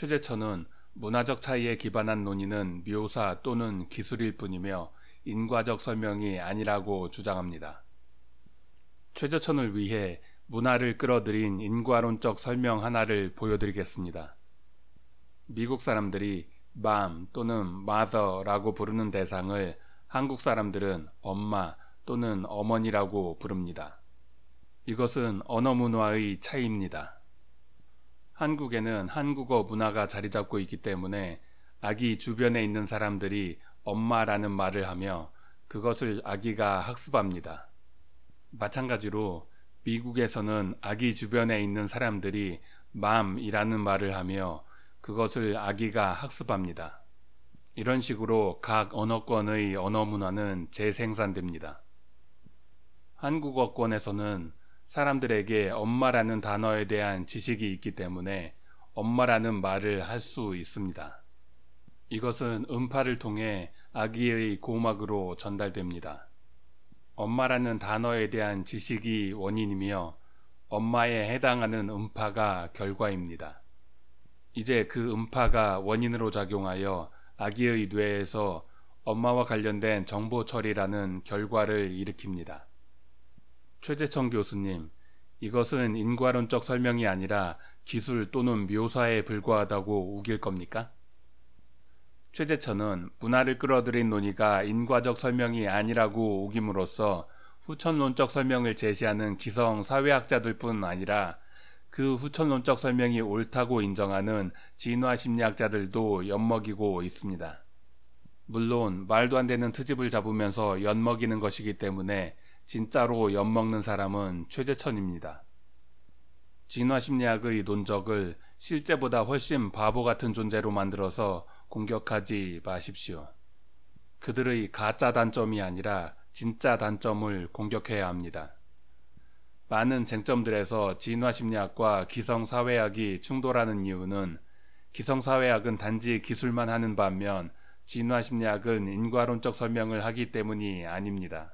최재천은 문화적 차이에 기반한 논의는 묘사 또는 기술일 뿐이며 인과적 설명이 아니라고 주장합니다. 최재천을 위해 문화를 끌어들인 인과론적 설명 하나를 보여드리겠습니다. 미국 사람들이 맘 또는 마더라고 부르는 대상을 한국 사람들은 엄마 또는 어머니라고 부릅니다. 이것은 언어 문화의 차이입니다. 한국에는 한국어 문화가 자리 잡고 있기 때문에 아기 주변에 있는 사람들이 엄마라는 말을 하며 그것을 아기가 학습합니다. 마찬가지로 미국에서는 아기 주변에 있는 사람들이 맘이라는 말을 하며 그것을 아기가 학습합니다. 이런 식으로 각 언어권의 언어 문화는 재생산됩니다. 한국어권에서는 사람들에게 엄마라는 단어에 대한 지식이 있기 때문에 엄마라는 말을 할 수 있습니다. 이것은 음파를 통해 아기의 고막으로 전달됩니다. 엄마라는 단어에 대한 지식이 원인이며 엄마에 해당하는 음파가 결과입니다. 이제 그 음파가 원인으로 작용하여 아기의 뇌에서 엄마와 관련된 정보 처리라는 결과를 일으킵니다. 최재청 교수님, 이것은 인과론적 설명이 아니라 기술 또는 묘사에 불과하다고 우길 겁니까? 최재천은 문화를 끌어들인 논의가 인과적 설명이 아니라고 우김으로써 후천론적 설명을 제시하는 기성 사회학자들뿐 아니라 그 후천론적 설명이 옳다고 인정하는 진화심리학자들도 엿먹이고 있습니다. 물론 말도 안 되는 트집을 잡으면서 엿먹이는 것이기 때문에 진짜로 엿먹는 사람은 최재천입니다. 진화심리학의 논적을 실제보다 훨씬 바보 같은 존재로 만들어서 공격하지 마십시오. 그들의 가짜 단점이 아니라 진짜 단점을 공격해야 합니다. 많은 쟁점들에서 진화심리학과 기성사회학이 충돌하는 이유는 기성사회학은 단지 기술만 하는 반면 진화심리학은 인과론적 설명을 하기 때문이 아닙니다.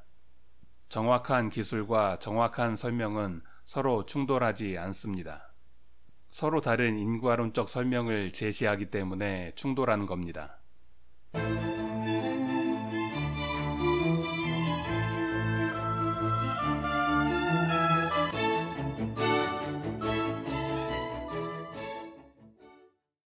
정확한 기술과 정확한 설명은 서로 충돌하지 않습니다. 서로 다른 인과론적 설명을 제시하기 때문에 충돌하는 겁니다.